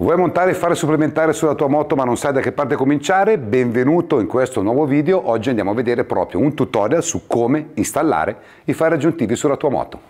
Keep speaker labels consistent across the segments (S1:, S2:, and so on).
S1: Vuoi montare e fare supplementare sulla tua moto ma non sai da che parte cominciare? Benvenuto in questo nuovo video, oggi andiamo a vedere proprio un tutorial su come installare i fari aggiuntivi sulla tua moto.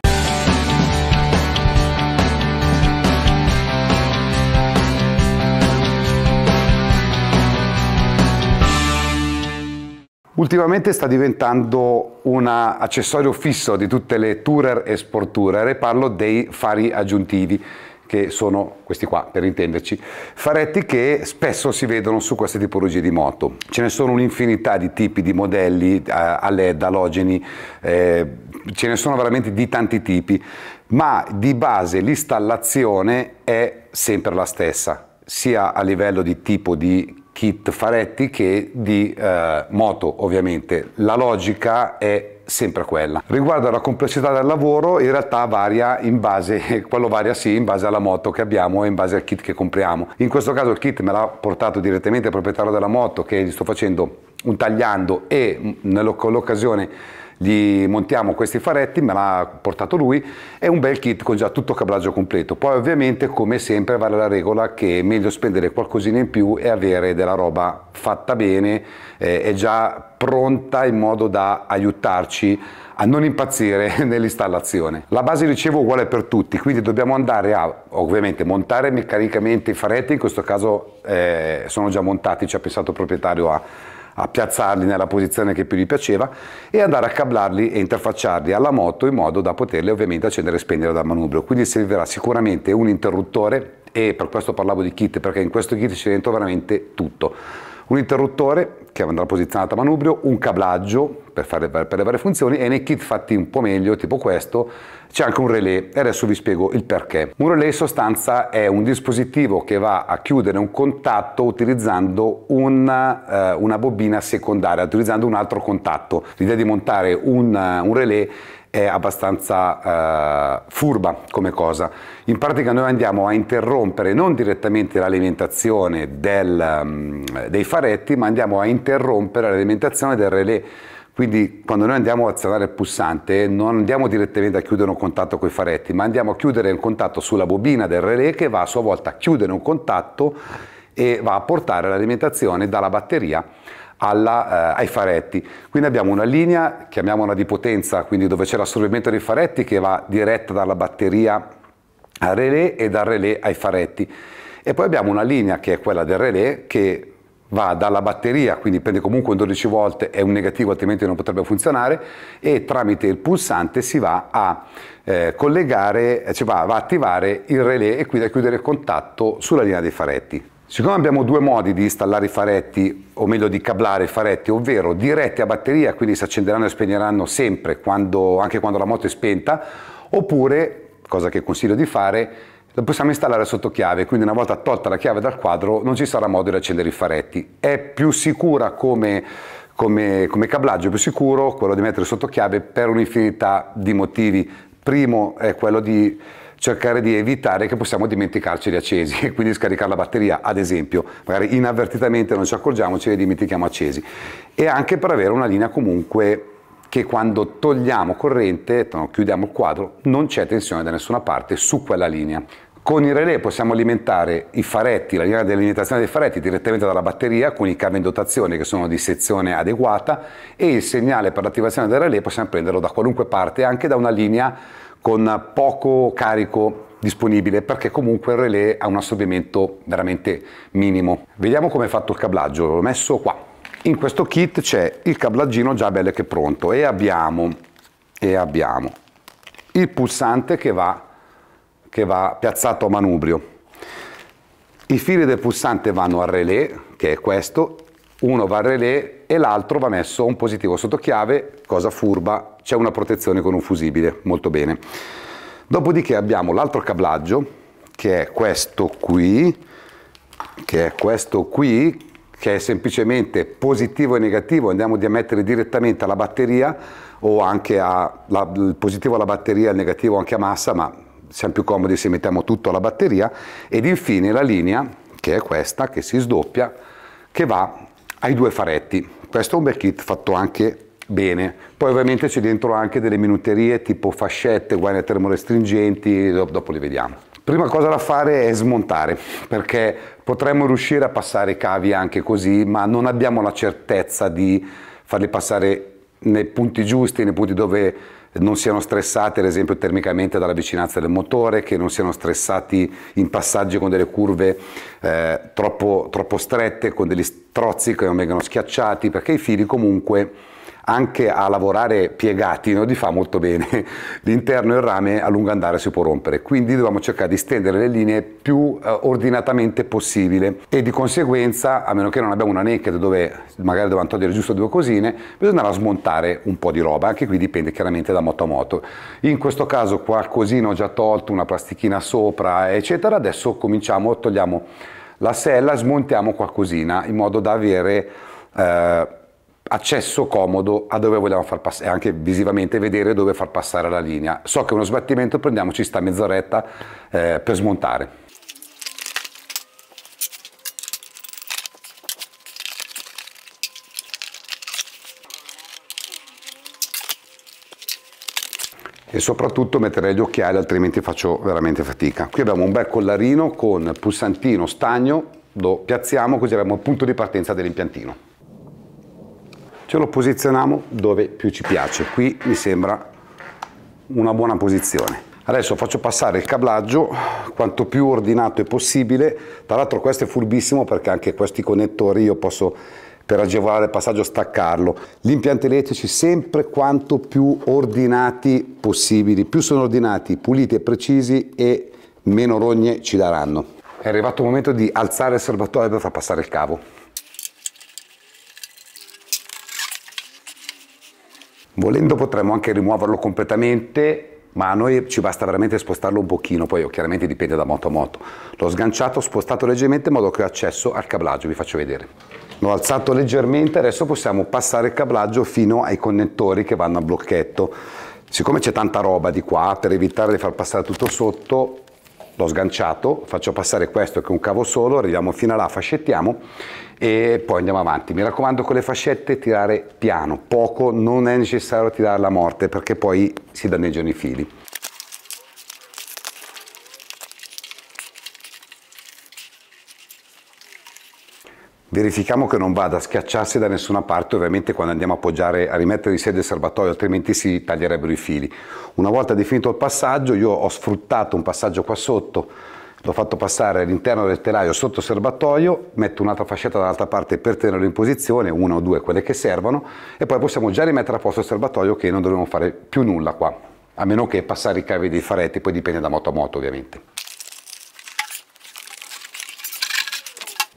S1: Ultimamente sta diventando un accessorio fisso di tutte le tourer e sport tourer e parlo dei fari aggiuntivi che sono questi qua per intenderci, faretti che spesso si vedono su queste tipologie di moto. Ce ne sono un'infinità di tipi di modelli eh, a LED, alogeni, eh, ce ne sono veramente di tanti tipi, ma di base l'installazione è sempre la stessa, sia a livello di tipo di Kit Faretti che di eh, moto ovviamente. La logica è sempre quella. Riguardo alla complessità del lavoro, in realtà varia in base, quello varia sì, in base alla moto che abbiamo e in base al kit che compriamo. In questo caso il kit me l'ha portato direttamente il proprietario della moto che gli sto facendo un tagliando e nell'occasione gli montiamo questi faretti, me l'ha portato lui, è un bel kit con già tutto cablaggio completo. Poi ovviamente come sempre vale la regola che è meglio spendere qualcosina in più e avere della roba fatta bene, eh, è già pronta in modo da aiutarci a non impazzire nell'installazione. La base ricevo uguale per tutti, quindi dobbiamo andare a ovviamente montare meccanicamente i faretti, in questo caso eh, sono già montati, ci ha pensato il proprietario a a piazzarli nella posizione che più gli piaceva e andare a cablarli e interfacciarli alla moto in modo da poterli ovviamente accendere e spegnere dal manubrio. Quindi servirà sicuramente un interruttore e per questo parlavo di kit perché in questo kit c'è dentro veramente tutto. Un interruttore che andrà posizionata a manubrio, un cablaggio per, fare, per, le varie funzioni e nei kit fatti un po' meglio, tipo questo, c'è anche un relay e adesso vi spiego il perché. Un relay in sostanza è un dispositivo che va a chiudere un contatto utilizzando una, eh, una bobina secondaria, utilizzando un altro contatto. L'idea di montare un, un relay è abbastanza eh, furba come cosa. In pratica noi andiamo a interrompere non direttamente l'alimentazione um, mm, dei faretti, ma andiamo a interrompere interrompere l'alimentazione del relè. Quindi quando noi andiamo a azionare il pulsante non andiamo direttamente a chiudere un contatto con i faretti, ma andiamo a chiudere un contatto sulla bobina del relè che va a sua volta a chiudere un contatto e va a portare l'alimentazione dalla batteria alla, eh, ai faretti. Quindi abbiamo una linea, chiamiamola di potenza, quindi dove c'è l'assorbimento dei faretti che va diretta dalla batteria al relè e dal relè ai faretti. E poi abbiamo una linea che è quella del relè che va dalla batteria, quindi prende comunque un 12 volt, è un negativo altrimenti non potrebbe funzionare, e tramite il pulsante si va a eh, collegare, cioè va, va a attivare il relè e quindi a chiudere il contatto sulla linea dei faretti. Siccome abbiamo due modi di installare i faretti, o meglio di cablare i faretti, ovvero diretti a batteria, quindi si accenderanno e spegneranno sempre, quando, anche quando la moto è spenta, oppure, cosa che consiglio di fare, la possiamo installare sotto chiave, quindi una volta tolta la chiave dal quadro non ci sarà modo di accendere i faretti. È più sicura come, come, come cablaggio, più sicuro quello di mettere sotto chiave per un'infinità di motivi. Primo è quello di cercare di evitare che possiamo dimenticarci di accesi e quindi scaricare la batteria, ad esempio, magari inavvertitamente non ci accorgiamo, ce li dimentichiamo accesi. E anche per avere una linea comunque che quando togliamo corrente, chiudiamo il quadro, non c'è tensione da nessuna parte su quella linea. Con il relè possiamo alimentare i faretti, la linea di alimentazione dei faretti direttamente dalla batteria con i cavi in dotazione che sono di sezione adeguata e il segnale per l'attivazione del relè possiamo prenderlo da qualunque parte, anche da una linea con poco carico disponibile perché comunque il relè ha un assorbimento veramente minimo. Vediamo come è fatto il cablaggio, l'ho messo qua. In questo kit c'è il cablaggino già bello che pronto e abbiamo, e abbiamo il pulsante che va a che va piazzato a manubrio. I fili del pulsante vanno a relè, che è questo, uno va a relè e l'altro va messo un positivo sotto chiave, cosa furba, c'è una protezione con un fusibile, molto bene. Dopodiché abbiamo l'altro cablaggio, che è questo qui, che è questo qui, che è semplicemente positivo e negativo, andiamo a mettere direttamente alla batteria o anche al positivo alla batteria, al negativo anche a massa, ma siamo più comodi se mettiamo tutto alla batteria ed infine la linea che è questa che si sdoppia che va ai due faretti questo è un bel kit fatto anche bene. Poi ovviamente c'è dentro anche delle minuterie tipo fascette, guaine termorestringenti, dopo li vediamo. Prima cosa da fare è smontare, perché potremmo riuscire a passare i cavi anche così, ma non abbiamo la certezza di farli passare nei punti giusti, nei punti dove non siano stressati ad esempio termicamente dalla vicinanza del motore, che non siano stressati in passaggi con delle curve eh, troppo, troppo strette, con degli strozzi che non vengano schiacciati, perché i fili comunque anche a lavorare piegati non gli fa molto bene, l'interno e il rame a lungo andare si può rompere, quindi dobbiamo cercare di stendere le linee più eh, ordinatamente possibile e di conseguenza, a meno che non abbiamo una naked dove magari dobbiamo togliere giusto due cosine, bisogna smontare un po' di roba, anche qui dipende chiaramente da moto a moto. In questo caso qualcosina ho già tolto, una plastichina sopra eccetera, adesso cominciamo, togliamo la sella, smontiamo qualcosina in modo da avere... Eh, accesso comodo a dove vogliamo far passare, e anche visivamente vedere dove far passare la linea. So che uno sbattimento prendiamoci sta mezz'oretta eh, per smontare. e soprattutto metterei gli occhiali altrimenti faccio veramente fatica. Qui abbiamo un bel collarino con pulsantino stagno, lo piazziamo così abbiamo il punto di partenza dell'impiantino ce lo posizioniamo dove più ci piace. Qui mi sembra una buona posizione. Adesso faccio passare il cablaggio quanto più ordinato è possibile. Tra l'altro questo è furbissimo perché anche questi connettori io posso per agevolare il passaggio staccarlo. Gli impianti elettrici sempre quanto più ordinati possibili. Più sono ordinati, puliti e precisi e meno rogne ci daranno. È arrivato il momento di alzare il serbatoio per far passare il cavo. Volendo potremmo anche rimuoverlo completamente, ma a noi ci basta veramente spostarlo un pochino, poi chiaramente dipende da moto a moto. L'ho sganciato, spostato leggermente in modo che ho accesso al cablaggio, vi faccio vedere. L'ho alzato leggermente, adesso possiamo passare il cablaggio fino ai connettori che vanno a blocchetto. Siccome c'è tanta roba di qua, per evitare di far passare tutto sotto, l'ho sganciato, faccio passare questo che è un cavo solo, arriviamo fino a là, fascettiamo e poi andiamo avanti. Mi raccomando con le fascette tirare piano, poco, non è necessario tirare la morte perché poi si danneggiano i fili. Verifichiamo che non vada a schiacciarsi da nessuna parte, ovviamente quando andiamo a appoggiare, a rimettere in sede il serbatoio, altrimenti si taglierebbero i fili. Una volta definito il passaggio, io ho sfruttato un passaggio qua sotto, l'ho fatto passare all'interno del telaio sotto il serbatoio, metto un'altra fascetta dall'altra parte per tenerlo in posizione, una o due quelle che servono, e poi possiamo già rimettere a posto il serbatoio che non dobbiamo fare più nulla qua, a meno che passare i cavi dei faretti, poi dipende da moto a moto ovviamente.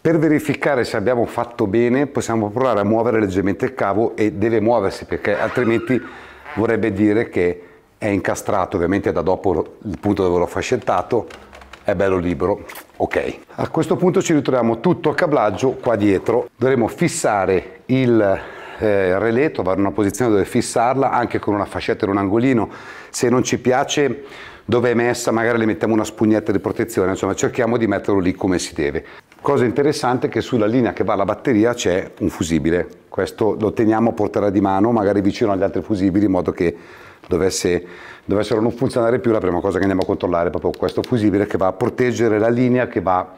S1: Per verificare se abbiamo fatto bene possiamo provare a muovere leggermente il cavo e deve muoversi perché altrimenti vorrebbe dire che è incastrato ovviamente da dopo il punto dove l'ho fascettato, è bello libero, ok. A questo punto ci ritroviamo tutto a cablaggio qua dietro, dovremo fissare il eh, relè, trovare una posizione dove fissarla anche con una fascetta in un angolino, se non ci piace dove è messa magari le mettiamo una spugnetta di protezione, insomma cerchiamo di metterlo lì come si deve. Cosa interessante è che sulla linea che va alla batteria c'è un fusibile. Questo lo teniamo a portata di mano, magari vicino agli altri fusibili, in modo che dovesse, dovessero non funzionare più, la prima cosa che andiamo a controllare è proprio questo fusibile che va a proteggere la linea che va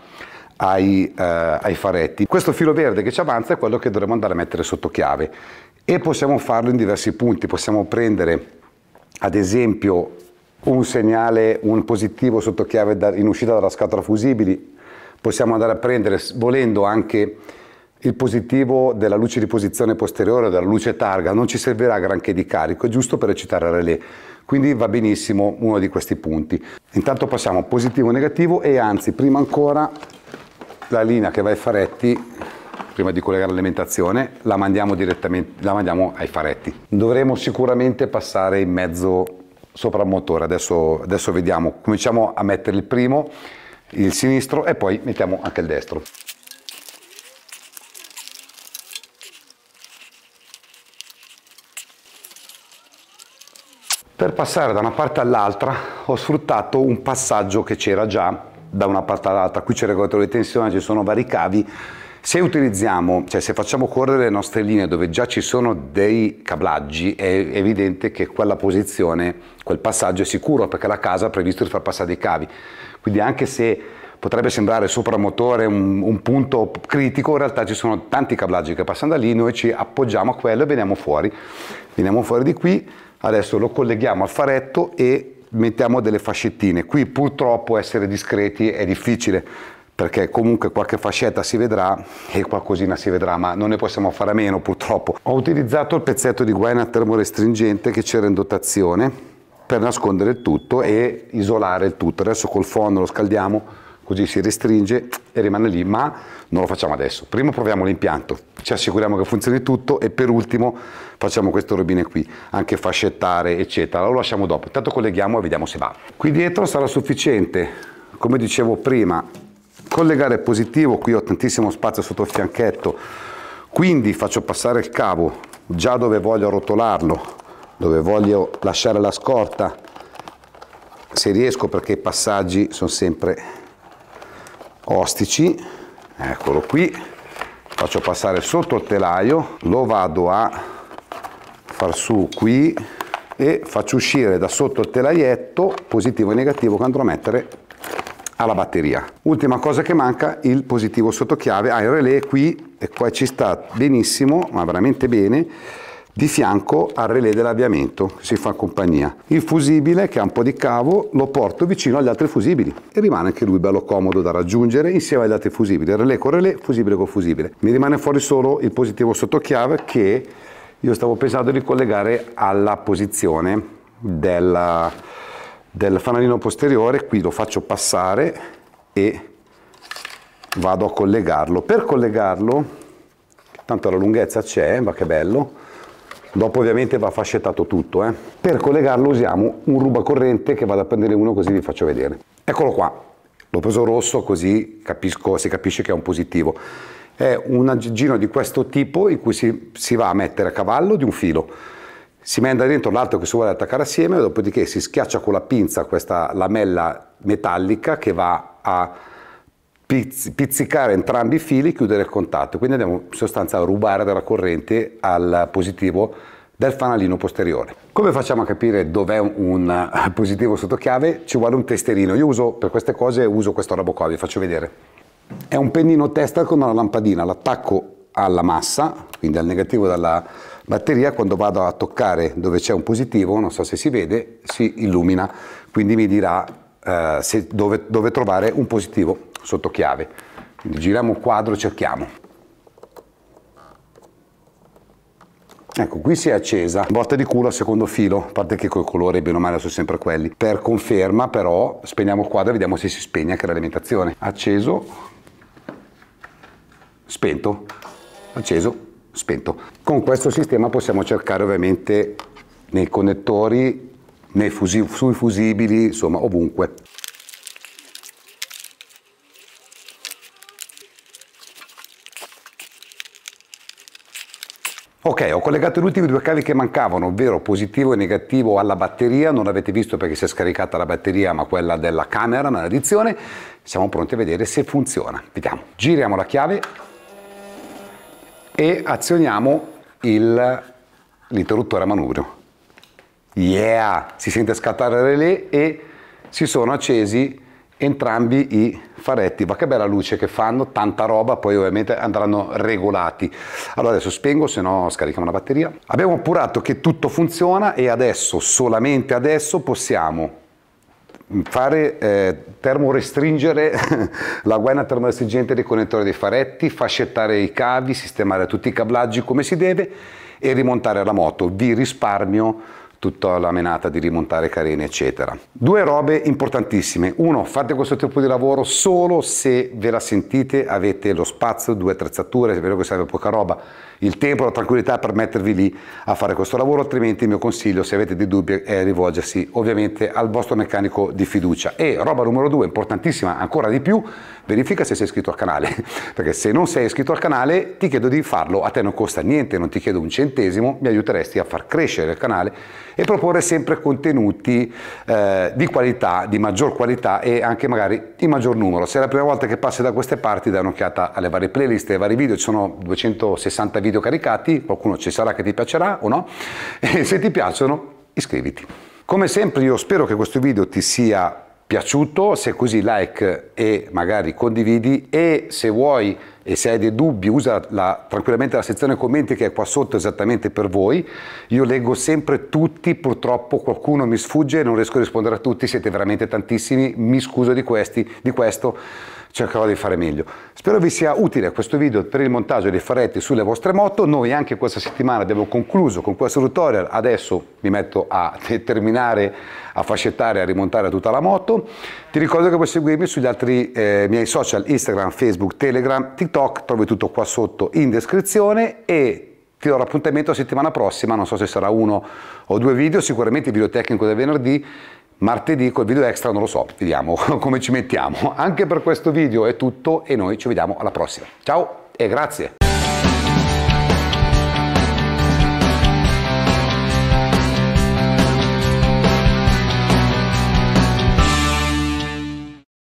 S1: ai, eh, ai faretti. Questo filo verde che ci avanza è quello che dovremmo andare a mettere sotto chiave e possiamo farlo in diversi punti. Possiamo prendere ad esempio un segnale, un positivo sotto chiave da, in uscita dalla scatola fusibili possiamo andare a prendere, volendo anche il positivo della luce di posizione posteriore, della luce targa, non ci servirà granché di carico, è giusto per eccitare relè. Quindi va benissimo uno di questi punti. Intanto passiamo positivo negativo e anzi, prima ancora, la linea che va ai faretti, prima di collegare l'alimentazione, la mandiamo direttamente, la mandiamo ai faretti. Dovremo sicuramente passare in mezzo sopra il motore, adesso, adesso vediamo. Cominciamo a mettere il primo il sinistro e poi mettiamo anche il destro. Per passare da una parte all'altra ho sfruttato un passaggio che c'era già da una parte all'altra, qui c'è il regolatore di tensione, ci sono vari cavi, se utilizziamo, cioè se facciamo correre le nostre linee dove già ci sono dei cablaggi, è evidente che quella posizione, quel passaggio è sicuro perché la casa ha previsto di far passare dei cavi. Quindi anche se potrebbe sembrare sopra motore un, un, punto critico, in realtà ci sono tanti cablaggi che passano da lì, noi ci appoggiamo a quello e veniamo fuori. Veniamo fuori di qui, adesso lo colleghiamo al faretto e mettiamo delle fascettine. Qui purtroppo essere discreti è difficile perché comunque qualche fascetta si vedrà e qualcosina si vedrà, ma non ne possiamo fare a meno purtroppo. Ho utilizzato il pezzetto di guaina termorestringente che c'era in dotazione per nascondere il tutto e isolare il tutto. Adesso col fondo lo scaldiamo così si restringe e rimane lì, ma non lo facciamo adesso. Prima proviamo l'impianto, ci assicuriamo che funzioni tutto e per ultimo facciamo questo robine qui, anche fascettare eccetera, lo lasciamo dopo, intanto colleghiamo e vediamo se va. Qui dietro sarà sufficiente, come dicevo prima, collegare positivo, qui ho tantissimo spazio sotto il fianchetto, quindi faccio passare il cavo già dove voglio arrotolarlo dove voglio lasciare la scorta se riesco perché i passaggi sono sempre ostici eccolo qui faccio passare sotto il telaio lo vado a far su qui e faccio uscire da sotto il telaietto positivo e negativo che andrò a mettere alla batteria ultima cosa che manca il positivo sotto chiave ha ah, il relè qui e qua ci sta benissimo ma veramente bene di fianco al relè dell'avviamento si fa compagnia il fusibile che ha un po' di cavo lo porto vicino agli altri fusibili e rimane anche lui bello comodo da raggiungere insieme agli altri fusibili relè con relè fusibile con fusibile mi rimane fuori solo il positivo sottochiave che io stavo pensando di collegare alla posizione della, del fanalino posteriore qui lo faccio passare e vado a collegarlo per collegarlo tanto la lunghezza c'è ma che bello Dopo ovviamente va fascettato tutto. Eh. Per collegarlo usiamo un rubacorrente che vado a prendere uno così vi faccio vedere. Eccolo qua, l'ho preso rosso così capisco, si capisce che è un positivo. È un aggeggino di questo tipo in cui si, si va a mettere a cavallo di un filo si manda dentro l'altro che si vuole attaccare assieme, dopodiché si schiaccia con la pinza questa lamella metallica che va a pizzicare entrambi i fili e chiudere il contatto. Quindi andiamo in sostanza a rubare dalla corrente al positivo del fanalino posteriore. Come facciamo a capire dov'è un eh, positivo sotto chiave? Ci vuole un testerino. Io uso per queste cose uso questo robo qua, vi faccio vedere. È un pennino tester con una lampadina, l'attacco alla massa, quindi al negativo della batteria, quando vado a toccare dove c'è un positivo, non so se si vede, si illumina, quindi mi dirà eh, se, dove, dove trovare un positivo sotto chiave. Quindi giriamo il quadro, cerchiamo. Ecco, qui si è accesa, botta di culo al secondo filo, a parte che col colore bene o male sono sempre quelli. Per conferma però spegniamo il quadro e vediamo se si spegne anche l'alimentazione. Acceso, spento, acceso, spento. Con questo sistema possiamo cercare ovviamente nei connettori fusi, sui fusibili, insomma ovunque. Ok, ho collegato gli ultimi due cavi che mancavano, ovvero positivo e negativo alla batteria, non l'avete visto perché si è scaricata la batteria ma quella della camera, maledizione, siamo pronti a vedere se funziona. Vediamo, giriamo la chiave e azioniamo l'interruttore a manubrio. Yeah! Si sente scattare il relè e si sono accesi entrambi i faretti. Ma che bella luce che fanno, tanta roba, poi ovviamente andranno regolati. Allora adesso spengo, se no scarichiamo la batteria. Abbiamo appurato che tutto funziona e adesso, solamente adesso, possiamo fare eh, termorestringere la guaina termorestringente del connettore dei faretti, fascettare i cavi, sistemare tutti i cablaggi come si deve e rimontare la moto. Vi risparmio tutta la menata di rimontare carene eccetera. Due robe importantissime, uno fate questo tipo di lavoro solo se ve la sentite, avete lo spazio, due attrezzature, se vero che serve poca roba, il tempo, la tranquillità per mettervi lì a fare questo lavoro, altrimenti il mio consiglio se avete dei dubbi è rivolgersi ovviamente al vostro meccanico di fiducia. E roba numero due, importantissima ancora di più, verifica se sei iscritto al canale, perché se non sei iscritto al canale ti chiedo di farlo, a te non costa niente, non ti chiedo un centesimo, mi aiuteresti a far crescere il canale e proporre sempre contenuti eh, di qualità, di maggior qualità e anche magari di maggior numero. Se è la prima volta che passi da queste parti dai un'occhiata alle varie playlist, ai vari video, ci sono 260 video caricati, qualcuno ci sarà che ti piacerà o no, e se ti piacciono iscriviti. Come sempre io spero che questo video ti sia piaciuto, se così like e magari condividi e se vuoi e se hai dei dubbi usa la, tranquillamente la sezione commenti che è qua sotto esattamente per voi. Io leggo sempre tutti, purtroppo qualcuno mi sfugge, non riesco a rispondere a tutti, siete veramente tantissimi, mi scuso di, questi, di questo cercherò di fare meglio. Spero vi sia utile questo video per il montaggio dei ferretti sulle vostre moto, noi anche questa settimana abbiamo concluso con questo tutorial, adesso mi metto a terminare, a fascettare, a rimontare tutta la moto, ti ricordo che puoi seguirmi sugli altri eh, miei social, Instagram, Facebook, Telegram, TikTok, trovi tutto qua sotto in descrizione e ti do l'appuntamento la settimana prossima, non so se sarà uno o due video, sicuramente il video tecnico del venerdì martedì col video extra non lo so, vediamo come ci mettiamo. Anche per questo video è tutto e noi ci vediamo alla prossima. Ciao e grazie!